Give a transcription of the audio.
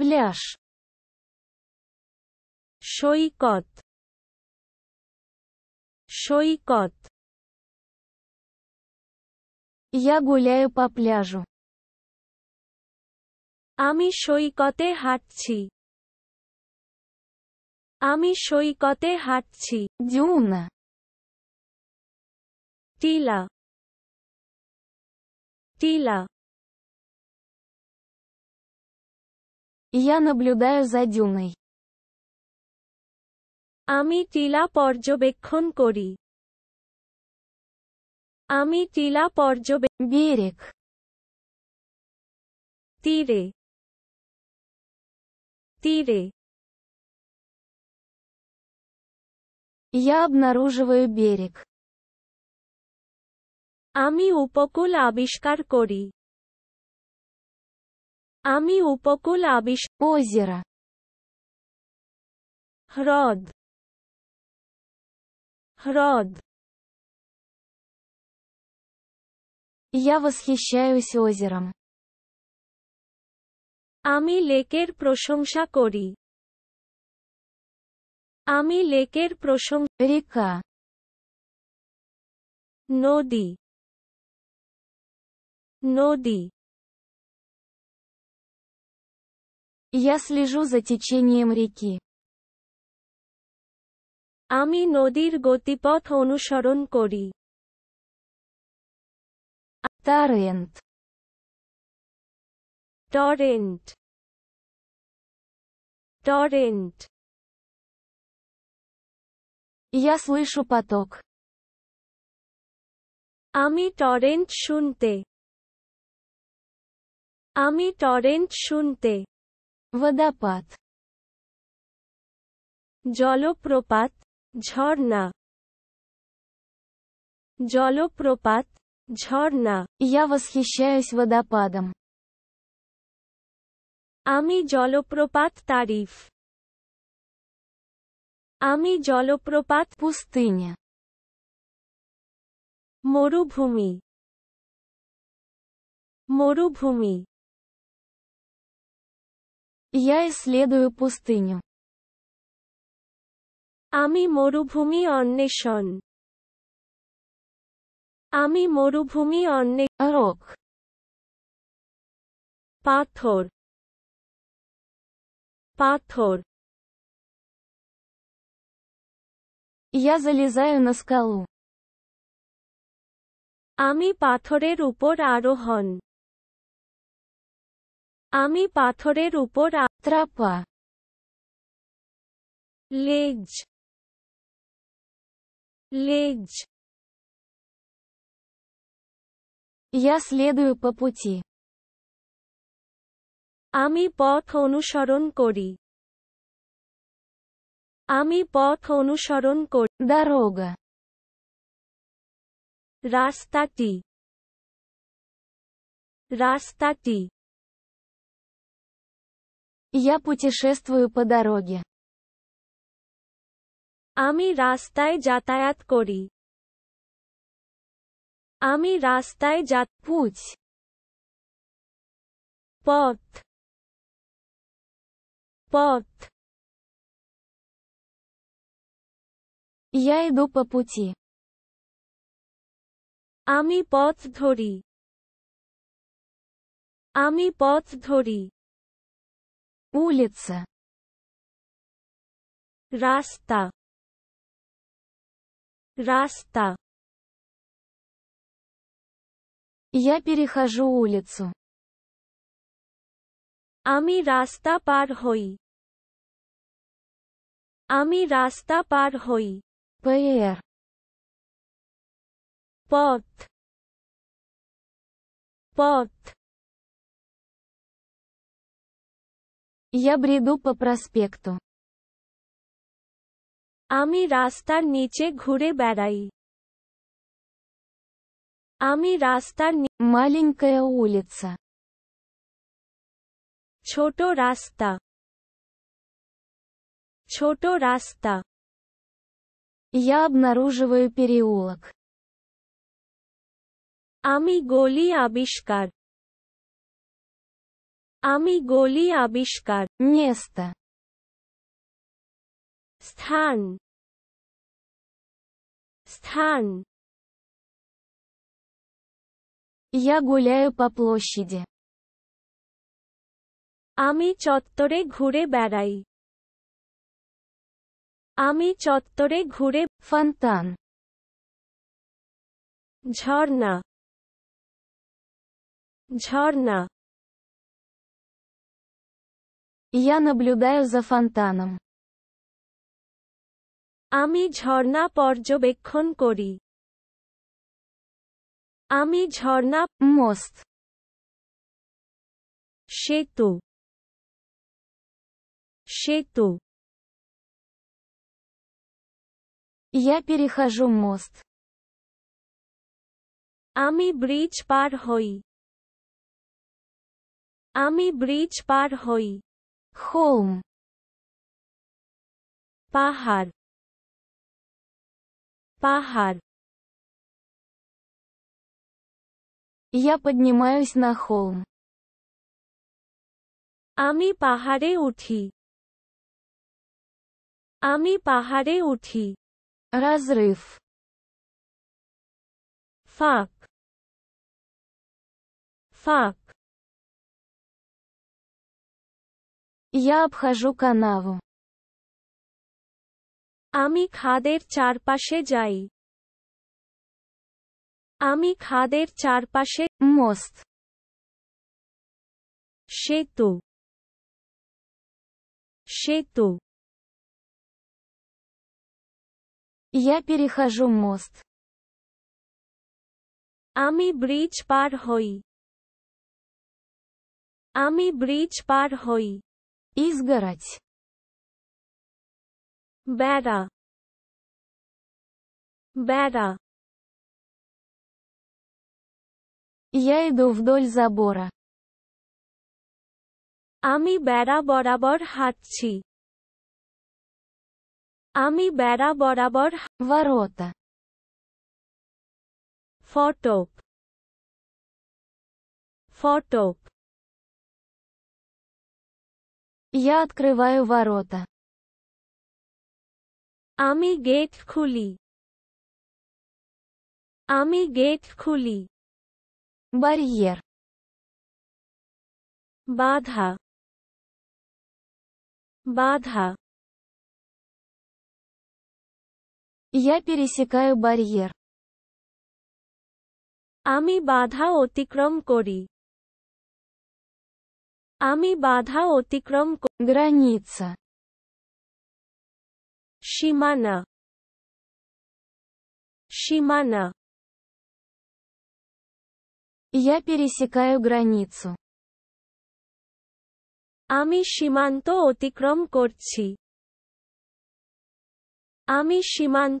Пляж. সৈকত সৈকত Я гуляю по пляжу. আমি সৈকতে হাঁটছি আমি সৈকতে হাঁটছি Дюна. টিলা টিলা Я наблюдаю за дюной. Ами টিলা পর্যবেক্ষণ করি আমি টিলা পর্যবে берег তীরে তীরে Я обнаруживаю берег Ами উপকূল আবিষ্কার করি আমি উপকূল আবিষ озеро হ্রদ হ্রদ Я восхищаюсь озером. আমি লেকের প্রশংসা করি আমি লেকের প্রশংসা রেখা নদী নদী Я слежу за течением реки. আমি নদীর গতিপথ অনুসরণ кори. Торрент. Торрент. Торрент. Я слышу поток. Ами টরেন্ট шунте. Ами টরেন্ট шунте. водопад, জলপ্রপাত, ঝর্ণা, জলপ্রপাত, ঝর্ণা, я восхищаюсь водопадом. আমি জলপ্রপাত তারিফ আমি জলপ্রপাত পুস্তিня মরুভূমি মরুভূমি Я исследую пустыню. আমি মরুভূমি অন্বেষণ আমি মরুভূমি অন্বে রক পাথর পাথর Я залезаю на скалу. আমি পাথরের উপর আরোহণ আমি পাথরের উপর আত্রাপা লেজ লেজ ইয়া следую по пути. আমি পথ অনুসরণ করি আমি পথ অনুসরণ করি দারোগা রাস্তাটি রাস্তাটি Я путешествую по дороге. আমি রাস্তায় যাতায়াত করি আমি রাস্তায় যাত পুচ পথ পথ Я иду по пути. আমি পথ ধরি আমি পথ ধরি улица раста раста я перехожу улицу Ами раста পার হই আমি রাস্তা পার হই পর পথ পথ Я бреду по проспекту. আমি রাস্তার নিচে ঘুরে বেড়াই আমি রাস্তার маленькая улица Чото раста. Чото раста. я обнаруживаю переулок Ами голи আবিষ্কার Amigoli आविष्कार место स्थान स्थान Я гуляю по площади. আমি চত্বরে ঘুরে বেড়াই আমি চত্বরে ঘুরে ফন্তান ঝর্ণা ঝর্ণা Я наблюдаю за фонтаном. আমি ঝর্ণা পর্যবেক্ষণ করি আমি ঝর্ণা মোস্ত সেতু সেতু Я перехожу мост. আমি ব্রিজ পার হই আমি ব্রিজ পার হই холм пахар пахар Я поднимаюсь на холм. Ами পাহাড়ে উঠি Ами পাহাড়ে উঠি Разрыв. Фак. Фак. Я обхожу канаву. আমি খাদের চারপাশে যাই আমি খাদের চারপাশে мост সেতু সেতু Я перехожу мост. আমি ব্রিজ পার হই আমি ব্রিজ পার হই Изгородь. Better. Better. Я иду вдоль забора. আমি বেড়া বরাবর হাঁটছি আমি বেড়া বরাবর ворота ফটক ফটক я открываю ворота. Ами গেট খুলি Ами গেট খুলি Барьер. Бадха. Бадха. Я пересекаю барьер. Ами бадха অতিক্রম করি আমি বাধা অতিক্রম граница সীমানা সীমানা Я пересекаю границу. আমি সীমান্ত অতিক্রম করছি আমি সীমান্ত